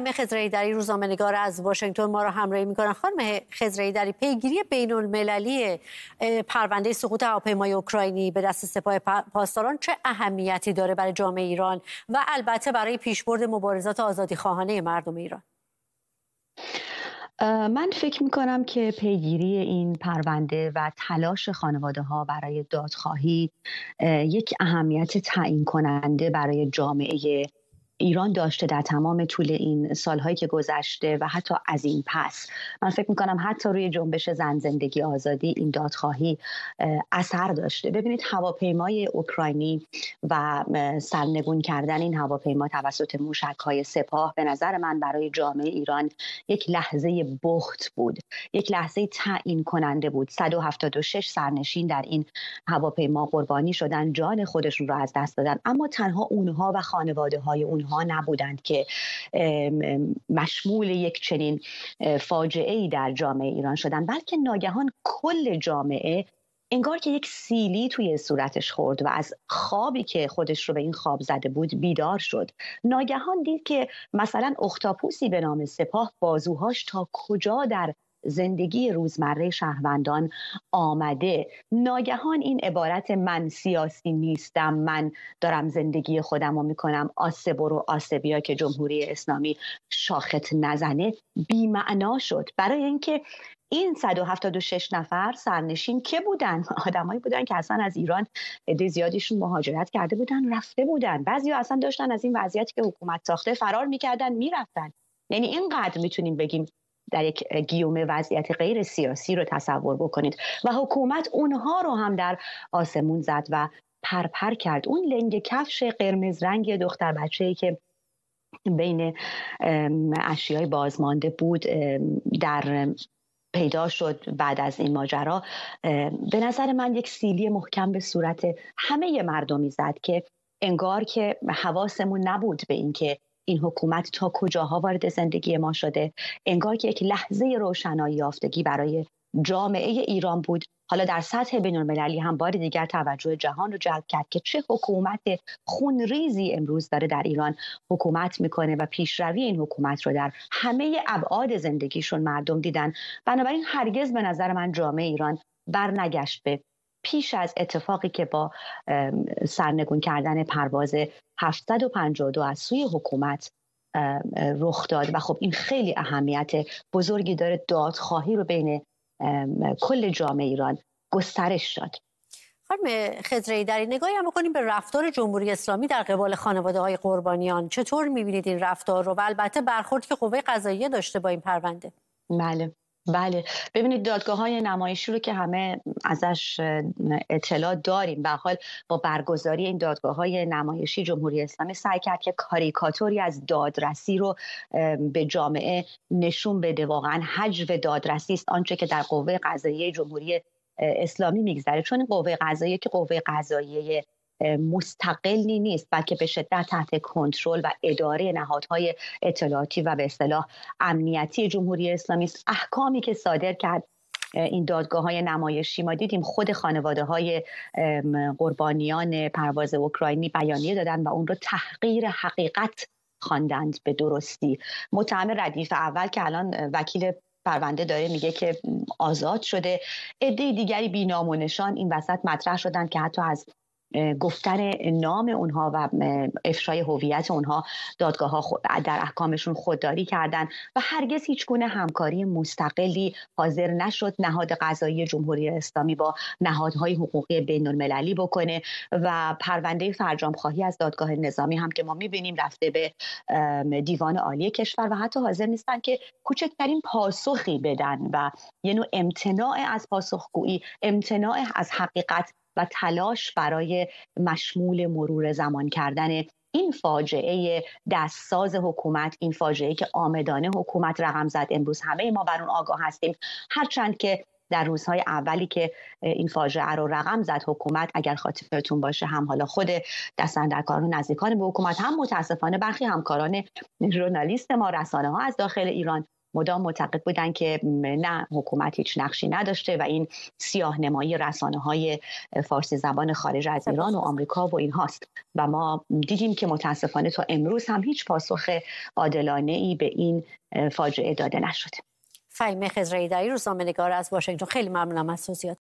خانم خزرعی دری روزنامه‌نگار از واشنگتن ما را همراهی می‌کنه خانم خزرعی دری پیگیری المللی پرونده سقوط هواپیمای اوکراینی به دست سپاه پاسداران چه اهمیتی داره برای جامعه ایران و البته برای پیشبرد مبارزات خواهانه مردم ایران من فکر می کنم که پیگیری این پرونده و تلاش خانواده ها برای دادخواهی یک اهمیت تعیین کننده برای جامعه ایران داشته در تمام طول این سالهایی که گذشته و حتی از این پس من فکر میکنم حتی روی جنبش زن زندگی آزادی این دادخواهی اثر داشته ببینید هواپیمای اوکراینی و سرنگون کردن این هواپیما توسط موشک های سپاه به نظر من برای جامعه ایران یک لحظه بخت بود یک لحظه تعیین کننده بود 176 سرنشین در این هواپیما قربانی شدن جان خودشون را از دست دادن اما تنها اونها و خانواده های اینها نبودند که مشمول یک چنین فاجعه ای در جامعه ایران شدند بلکه ناگهان کل جامعه انگار که یک سیلی توی صورتش خورد و از خوابی که خودش رو به این خواب زده بود بیدار شد ناگهان دید که مثلا اختاپوسی به نام سپاه بازوهاش تا کجا در زندگی روزمره شهروندان آمده ناگهان این عبارت من سیاسی نیستم من دارم زندگی خودم رو میکنم آسه و آسبیا که جمهوری اسلامی شاخت نزنه بیمعنا شد برای اینکه این 176 نفر سرنشین که بودن آدمایی بودن که اصلا از ایران عده زیادیشون مهاجرت کرده بودن رفته بودن بعضی اصلا داشتن از این وضعیتی که حکومت ساخته فرار میکردن میرفتن یعنی اینقدر میتونیم بگیم در یک گیومه وضعیت غیر سیاسی رو تصور بکنید و حکومت اونها رو هم در آسمون زد و پرپر کرد اون لنگ کفش قرمز رنگ دختر ای که بین اشیای بازمانده بود در پیدا شد بعد از این ماجرا به نظر من یک سیلی محکم به صورت همه مردمی زد که انگار که حواسمون نبود به اینکه این حکومت تا کجاها وارد زندگی ما شده انگار که یک لحظه روشنایی یافتگی برای جامعه ایران بود حالا در سطح بین المللی هم بار دیگر توجه جهان رو جلب کرد که چه حکومت خونریزی امروز داره در ایران حکومت میکنه و پیشروی این حکومت رو در همه ابعاد زندگیشون مردم دیدن بنابراین هرگز به نظر من جامعه ایران برنگشت به پیش از اتفاقی که با سرنگون کردن پرواز 752 از سوی حکومت رخ داد و خب این خیلی اهمیت بزرگی داره دادخواهی رو بین کل جامعه ایران گسترش داد خانم خضری در این نگاهی هم کنیم به رفتار جمهوری اسلامی در قبال خانواده های قربانیان چطور میبینید این رفتار رو و البته برخورد که قوه قضاییه داشته با این پرونده بله بله ببینید دادگاه های نمایشی رو که همه ازش اطلاع داریم به حال با برگزاری این دادگاه های نمایشی جمهوری اسلامی سعی کرد که کاریکاتوری از دادرسی رو به جامعه نشون بده واقعا حجو دادرسی است آنچه که در قوه قضاییه جمهوری اسلامی میگذره چون قوه قضاییه که قوه قضاییه مستقلی نیست بلکه به شدت تحت کنترل و اداره نهادهای اطلاعاتی و به اصطلاح امنیتی جمهوری اسلامی است احکامی که صادر کرد این دادگاه های نمایشی ما دیدیم خود خانواده های قربانیان پرواز اوکراینی بیانیه دادن و اون رو تحقیر حقیقت خواندند به درستی متهم ردیف اول که الان وکیل پرونده داره میگه که آزاد شده عده دیگری بینام و نشان این وسط مطرح شدن که حتی از گفتن نام اونها و افشای هویت اونها دادگاه ها در احکامشون خودداری کردن و هرگز هیچ گونه همکاری مستقلی حاضر نشد نهاد قضایی جمهوری اسلامی با نهادهای حقوقی بین المللی بکنه و پرونده فرجام خواهی از دادگاه نظامی هم که ما میبینیم رفته به دیوان عالی کشور و حتی حاضر نیستن که کوچکترین پاسخی بدن و یه نوع امتناع از پاسخگویی امتناع از حقیقت و تلاش برای مشمول مرور زمان کردن این فاجعه دستساز حکومت این فاجعه که آمدانه حکومت رقم زد امروز همه ما بر اون آگاه هستیم هرچند که در روزهای اولی که این فاجعه رو رقم زد حکومت اگر خاطرتون باشه هم حالا خود دستندرکاران و نزدیکان به حکومت هم متاسفانه برخی همکاران ژورنالیست ما رسانه ها از داخل ایران مدام معتقد بودن که نه حکومت هیچ نقشی نداشته و این سیاه نمایی رسانه های فارسی زبان خارج از ایران و آمریکا و این هاست و ما دیدیم که متاسفانه تا امروز هم هیچ پاسخ عادلانه ای به این فاجعه داده نشده فهیمه خزرایی در روزنامه از واشنگتن خیلی ممنونم از